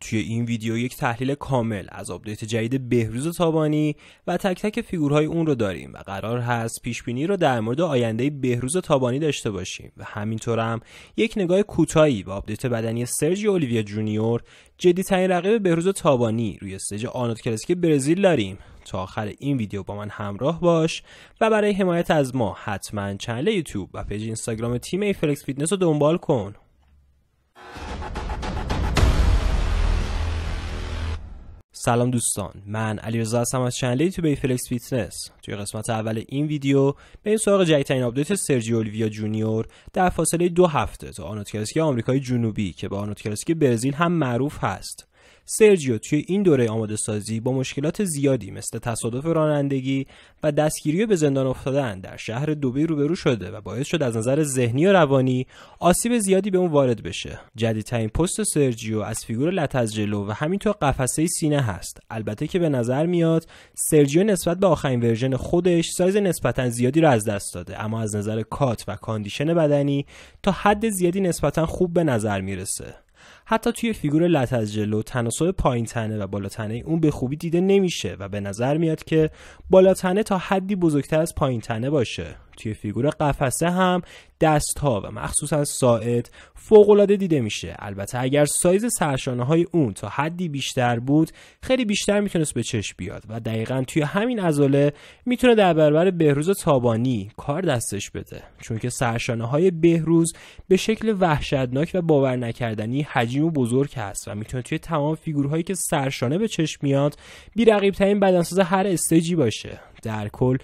توی این ویدیو یک تحلیل کامل از آپدیت جدید بهروز تابانی و تک تک فیگورهای اون رو داریم و قرار هست پیش بینی رو در مورد آینده بهروز تابانی داشته باشیم و همینطور هم یک نگاه کوتاهی به آپدیت بدنی سرجی اولیویا جونیور جدی ترین رقیب بهروز تابانی روی استیج آنات کلاسیک برزیل داریم تا آخر این ویدیو با من همراه باش و برای حمایت از ما حتما چنل یوتیوب و پیج اینستاگرام تیم فلکس فیتنس رو دنبال کن سلام دوستان من رضا هستم از چنل بی فلکس فیتنس توی قسمت اول این ویدیو به این سراغ جدیدترین آپدیت سرجیو الویا جونیور در فاصله دو هفته تا آنات آمریکای جنوبی که با آنات برزیل هم معروف هست سرجیو توی این دوره آماده سازی با مشکلات زیادی مثل تصادف رانندگی و دستگیری به زندان افتادن در شهر دوبی روبرو شده و باعث شد از نظر ذهنی و روانی آسیب زیادی به اون وارد بشه. جدیدترین پست سرجیو از فیگور لت جلو و همینطور قفسه سینه هست. البته که به نظر میاد سرجیو نسبت به آخرین ورژن خودش سایز نسبتا زیادی رو از دست داده اما از نظر کات و کاندیشن بدنی تا حد زیادی نسبتا خوب به نظر میرسه. حتی توی فیگور لت از جلو تناسب پایین تنه و بالا تنه اون به خوبی دیده نمیشه و به نظر میاد که بالا تنه تا حدی بزرگتر از پایین تنه باشه توی فیگور قفسه هم دست ها و مخصوصا ساعد فوق العاده دیده میشه البته اگر سایز سرشانه های اون تا حدی بیشتر بود خیلی بیشتر میتونست به چشم بیاد و دقیقا توی همین عضله میتونه در برابر بهروز تابانی کار دستش بده چون که سرشانه های بهروز به شکل وحشتناک و باور نکردنی و بزرگ هست و میتونه توی تمام فیگورهایی که سرشانه به چشم میاد بیرقیب ترین بدنساز هر استیجی باشه در کل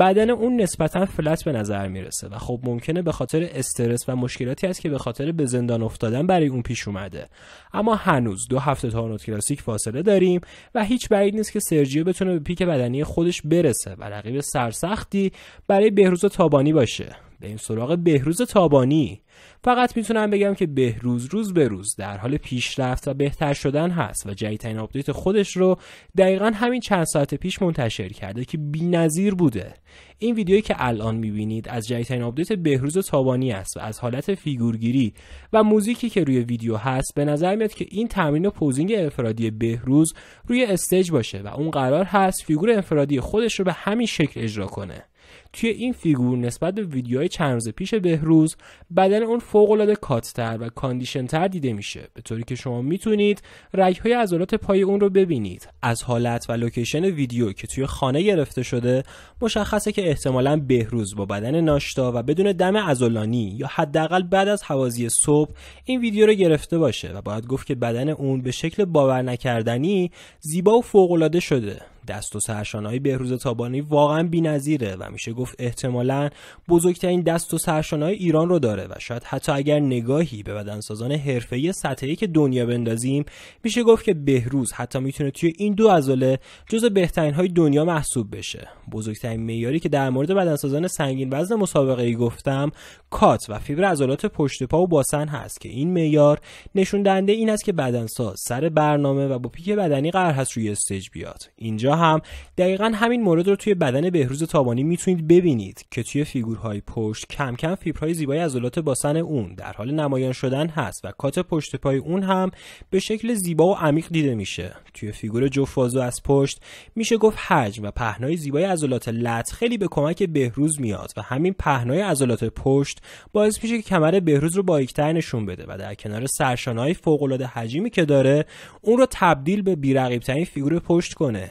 بدن اون نسبتا فلت به نظر میرسه و خب ممکنه به خاطر استرس و مشکلاتی است که به خاطر به زندان افتادن برای اون پیش اومده اما هنوز دو هفته تا نوت کلاسیک فاصله داریم و هیچ بعید نیست که سرجیو بتونه به پیک بدنی خودش برسه و رقیب سرسختی برای بهروز تابانی باشه این سراغ بهروز تابانی فقط میتونم بگم که بهروز روز به روز در حال پیشرفت و بهتر شدن هست و جدیدترین آپدیت خودش رو دقیقا همین چند ساعت پیش منتشر کرده که بینظیر بوده این ویدیویی که الان میبینید از جدیدترین آپدیت بهروز تابانی است و از حالت فیگورگیری و موزیکی که روی ویدیو هست به نظر میاد که این تمرین و پوزینگ انفرادی بهروز روی استیج باشه و اون قرار هست فیگور انفرادی خودش رو به همین شکل اجرا کنه توی این فیگور نسبت به ویدیوهای چند روز پیش بهروز بدن اون فوقالعاده کاتتر و کاندیشنتر دیده میشه به طوری که شما میتونید رگهای عضلات پای اون رو ببینید از حالت و لوکیشن ویدیو که توی خانه گرفته شده مشخصه که احتمالا بهروز با بدن ناشتا و بدون دم عضلانی یا حداقل بعد از حوازی صبح این ویدیو رو گرفته باشه و باید گفت که بدن اون به شکل باور نکردنی زیبا و فوقالعاده شده دست و سرشانهای بهروز تابانی واقعا نظیره و میشه گفت احتمالا بزرگترین دست و سرشانهای ایران رو داره و شاید حتی اگر نگاهی به بدنسازان حرفه‌ای سطحی که دنیا بندازیم میشه گفت که بهروز حتی میتونه توی این دو عضله جز بهترین های دنیا محسوب بشه بزرگترین معیاری که در مورد بدنسازان سنگین وزن مسابقه ای گفتم کات و فیبر عضلات پشت پا و باسن هست که این معیار نشون دهنده این است که بدنساز سر برنامه و با پیک بدنی قرار هست روی استیج بیاد اینجا هم دقیقا همین مورد رو توی بدن بهروز تابانی میتونید ببینید که توی فیگورهای پشت کم کم فیبرهای زیبای عضلات باسن اون در حال نمایان شدن هست و کات پشت پای اون هم به شکل زیبا و عمیق دیده میشه توی فیگور جفازو از پشت میشه گفت حجم و پهنای زیبای عضلات لط خیلی به کمک بهروز میاد و همین پهنای عضلات پشت باعث میشه که کمر بهروز رو بایکتر نشون بده و در کنار سرشانهای فوقالعاده حجیمی که داره اون رو تبدیل به بیرقیبترین فیگور پشت کنه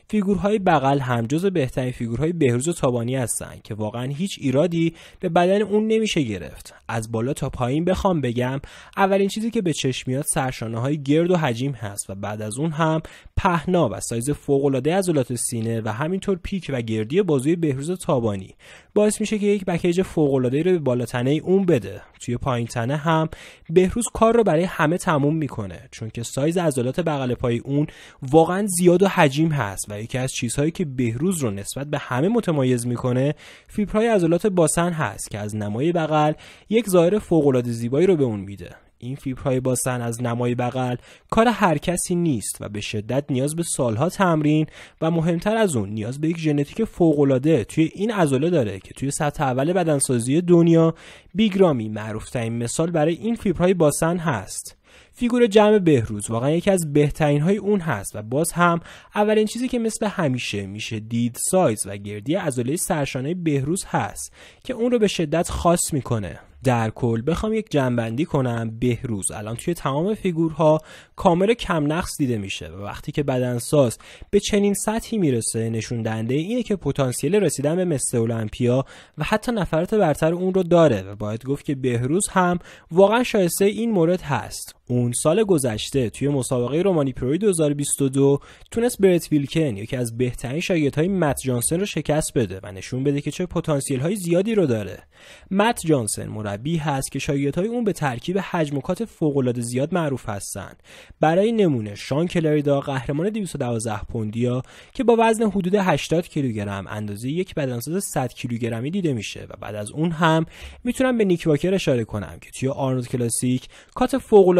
فیگورهای بغل هم جزو بهترین فیگورهای بهروز و تابانی هستند که واقعا هیچ ایرادی به بدن اون نمیشه گرفت از بالا تا پایین بخوام بگم اولین چیزی که به چشم میاد سرشانه های گرد و حجیم هست و بعد از اون هم پهنا و سایز فوق العاده عضلات سینه و همینطور پیک و گردی بازوی بهروز و تابانی باعث میشه که یک پکیج فوق العاده رو به بالا اون بده توی پایین تنه هم بهروز کار رو برای همه تموم میکنه چون که سایز عضلات بغل پای اون واقعا زیاد و حجیم هست و یکی از چیزهایی که بهروز رو نسبت به همه متمایز میکنه فیبرهای عضلات باسن هست که از نمای بغل یک ظاهر فوقالعاده زیبایی رو به اون میده این فیبرهای باسن از نمای بغل کار هر کسی نیست و به شدت نیاز به سالها تمرین و مهمتر از اون نیاز به یک ژنتیک فوقالعاده توی این عضله داره که توی سطح اول بدنسازی دنیا بیگرامی معروفترین مثال برای این فیبرهای باسن هست فیگور جمع بهروز واقعا یکی از بهترین های اون هست و باز هم اولین چیزی که مثل همیشه میشه دید سایز و گردی عضله سرشانه بهروز هست که اون رو به شدت خاص میکنه در کل بخوام یک جنبندی کنم بهروز الان توی تمام فیگورها کامل کم نقص دیده میشه و وقتی که بدنساز به چنین سطحی میرسه نشون دهنده اینه که پتانسیل رسیدن به مس المپیا و حتی نفرات برتر اون رو داره و باید گفت که بهروز هم واقعا شایسته این مورد هست اون سال گذشته توی مسابقه رومانی پروی 2022 تونست برت ویلکن یکی از بهترین شاگردهای مت جانسن رو شکست بده و نشون بده که چه پتانسیل های زیادی رو داره مت جانسن بی هست که شایعات های اون به ترکیب حجم حجمکات العاده زیاد معروف هستند برای نمونه شان کلاریدا قهرمان 212 پوندیا که با وزن حدود 80 کیلوگرم اندازه یک بدنساز 100 کیلوگرمی دیده میشه و بعد از اون هم میتونم به نیک واکر اشاره کنم که توی آرنولد کلاسیک کات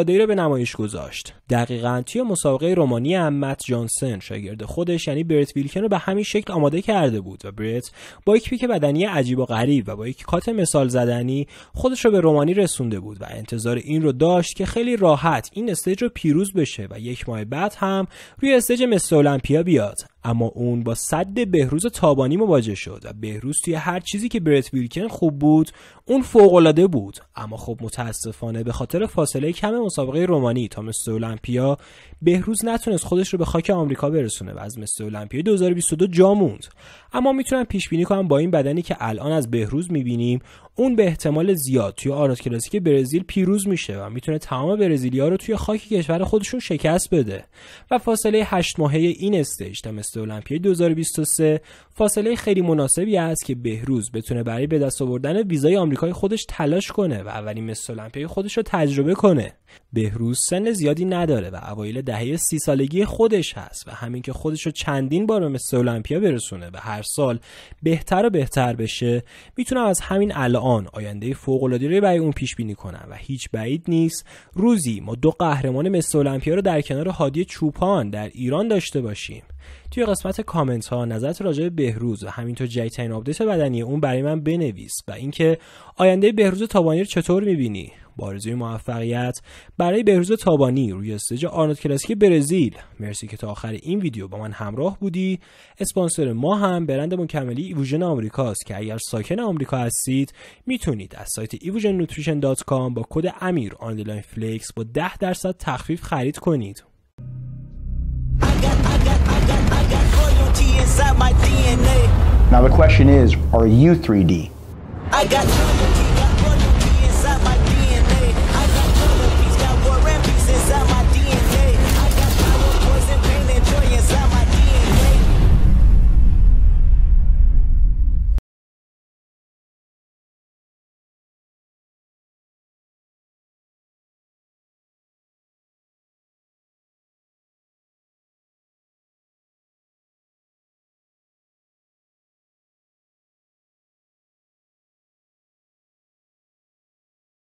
ای رو به نمایش گذاشت دقیقا توی مسابقه رومانی امت جانسن شاگرد خودش یعنی برت ویلکن رو به همین شکل آماده کرده بود و برت با یک پیک بدنی عجیب و غریب و با یک کات مثال زدنی خودش رو به رومانی رسونده بود و انتظار این رو داشت که خیلی راحت این استیج رو پیروز بشه و یک ماه بعد هم روی استیج مس المپیا بیاد اما اون با صد بهروز تابانی مواجه شد و بهروز توی هر چیزی که برت ویلکن خوب بود اون فوقالعاده بود اما خب متاسفانه به خاطر فاصله کم مسابقه رومانی تا مثل المپیا بهروز نتونست خودش رو به خاک آمریکا برسونه و از مثل المپیا 2022 جا موند اما میتونم پیش بینی کنم با این بدنی که الان از بهروز میبینیم اون به احتمال زیاد توی آرات کلاسیک برزیل پیروز میشه و میتونه تمام برزیلیا رو توی خاک کشور خودشون شکست بده و فاصله 8 ماهه این استیج مثل المپیای 2023 فاصله خیلی مناسبی است که بهروز بتونه برای به دست آوردن ویزای آمریکای خودش تلاش کنه و اولین مثل المپیای خودش رو تجربه کنه بهروز سن زیادی نداره و اوایل دهه سی سالگی خودش هست و همین که خودش رو چندین بار به مس المپیا برسونه و هر سال بهتر و بهتر بشه میتونم از همین الان آینده فوق العاده رو برای اون پیش بینی کنم و هیچ بعید نیست روزی ما دو قهرمان مس المپیا رو در کنار هادی چوپان در ایران داشته باشیم توی قسمت کامنت ها نظرت راجع به بهروز و همینطور جدیدترین آپدیت بدنی اون برای من بنویس و اینکه آینده بهروز تابانی رو چطور میبینی با موفقیت برای بهروز تابانی روی استیج آرنولد کلاسیک برزیل مرسی که تا آخر این ویدیو با من همراه بودی اسپانسر ما هم برند مکملی ایوژن آمریکاست که اگر ساکن آمریکا هستید میتونید از سایت evolutionnutrition.com با کد امیر آنلاین فلیکس با 10 درصد تخفیف خرید کنید inside my DNA. Now the question is, are you 3D? I got